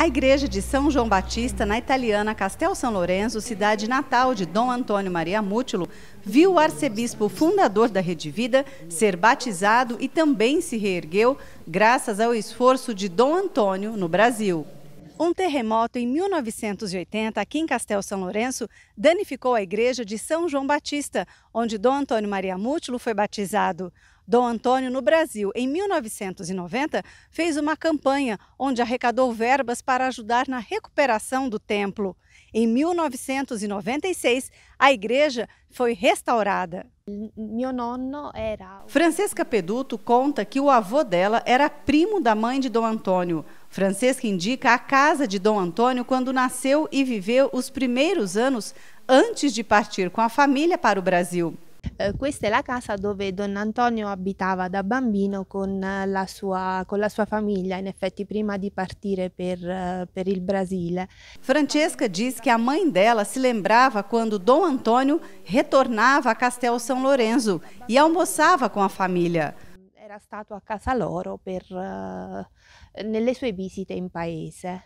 A igreja de São João Batista, na italiana Castel San Lorenzo, cidade natal de Dom Antônio Maria Mútilo, viu o arcebispo fundador da Rede Vida ser batizado e também se reergueu graças ao esforço de Dom Antônio no Brasil. Um terremoto em 1980, aqui em Castel São Lourenço, danificou a igreja de São João Batista, onde Dom Antônio Maria Mútilo foi batizado. Dom Antônio no Brasil, em 1990, fez uma campanha onde arrecadou verbas para ajudar na recuperação do templo. Em 1996, a igreja foi restaurada. Meu nono era. Francesca Peduto conta que o avô dela era primo da mãe de Dom Antônio. Francesca indica a casa de Dom Antônio quando nasceu e viveu os primeiros anos antes de partir com a família para o Brasil esta eh, questa è la casa dove Don Antonio abitava da bambino con eh, la sua, con la sua famiglia, in effetti prima di partire per, eh, per il Brasile. Francesca diz que a mãe dela se lembrava quando Don Antônio retornava a Castel São Lorenzo e almoçava com a família. Era stato a casa loro per, nelle sue visite in paese.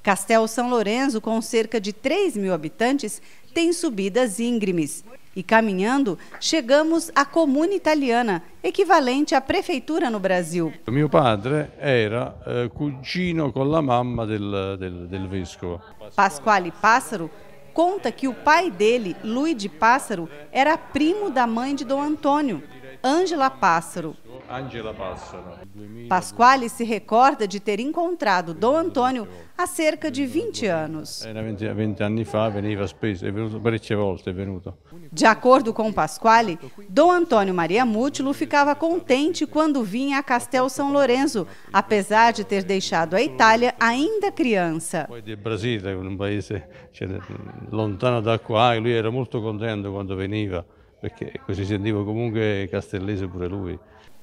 Castel São Lorenzo com cerca de 3 mil habitantes, tem subidas íngremes. E caminhando, chegamos à Comuna Italiana, equivalente à prefeitura no Brasil. Meu padre era eh, cugino com a mamma del, del, del vescovo. Pasquale Pássaro conta que o pai dele, Luiz de Pássaro, era primo da mãe de Dom Antônio. Ângela Pássaro. Angela Pássaro. Pasquale se recorda de ter encontrado Dom Antônio há cerca de 20 anos. Era 20, 20 anos fa, veniva spesso, è venuto parecchie volte, è venuto. De acordo com Pasquale, Dom Antônio Maria Mútilo ficava contente quando vinha a Castel São Lourenço, apesar de ter deixado a Itália ainda criança. De Brasília, Brasile, um país lontano da qua, e era muito contente quando vinha perché così sentivo comunque castellese pure lui.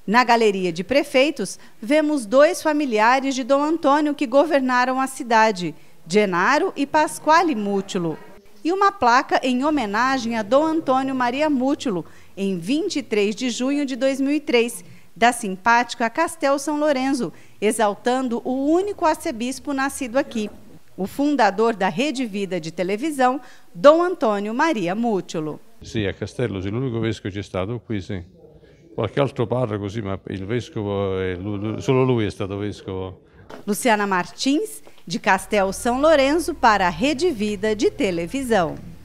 Na galeria de prefeitos, vemos dois familiares de Dom Antônio que governaram a cidade, Genaro e Pasquale Mútulo, e uma placa em homenagem a Dom Antônio Maria Mútulo, em 23 de junho de 2003, da simpática Castel São Lourenço, exaltando o único arcebispo nascido aqui, o fundador da Rede Vida de Televisão, Dom Antônio Maria Mútulo. Sì, a Castello, sì, l'unico vescovo c'è stato qui, sì. Qualche altro parroco, così, ma il vescovo, è, lui, solo lui è stato vescovo. Luciana Martins, de Castel São Lourenço para a Rede Vida de Televisão.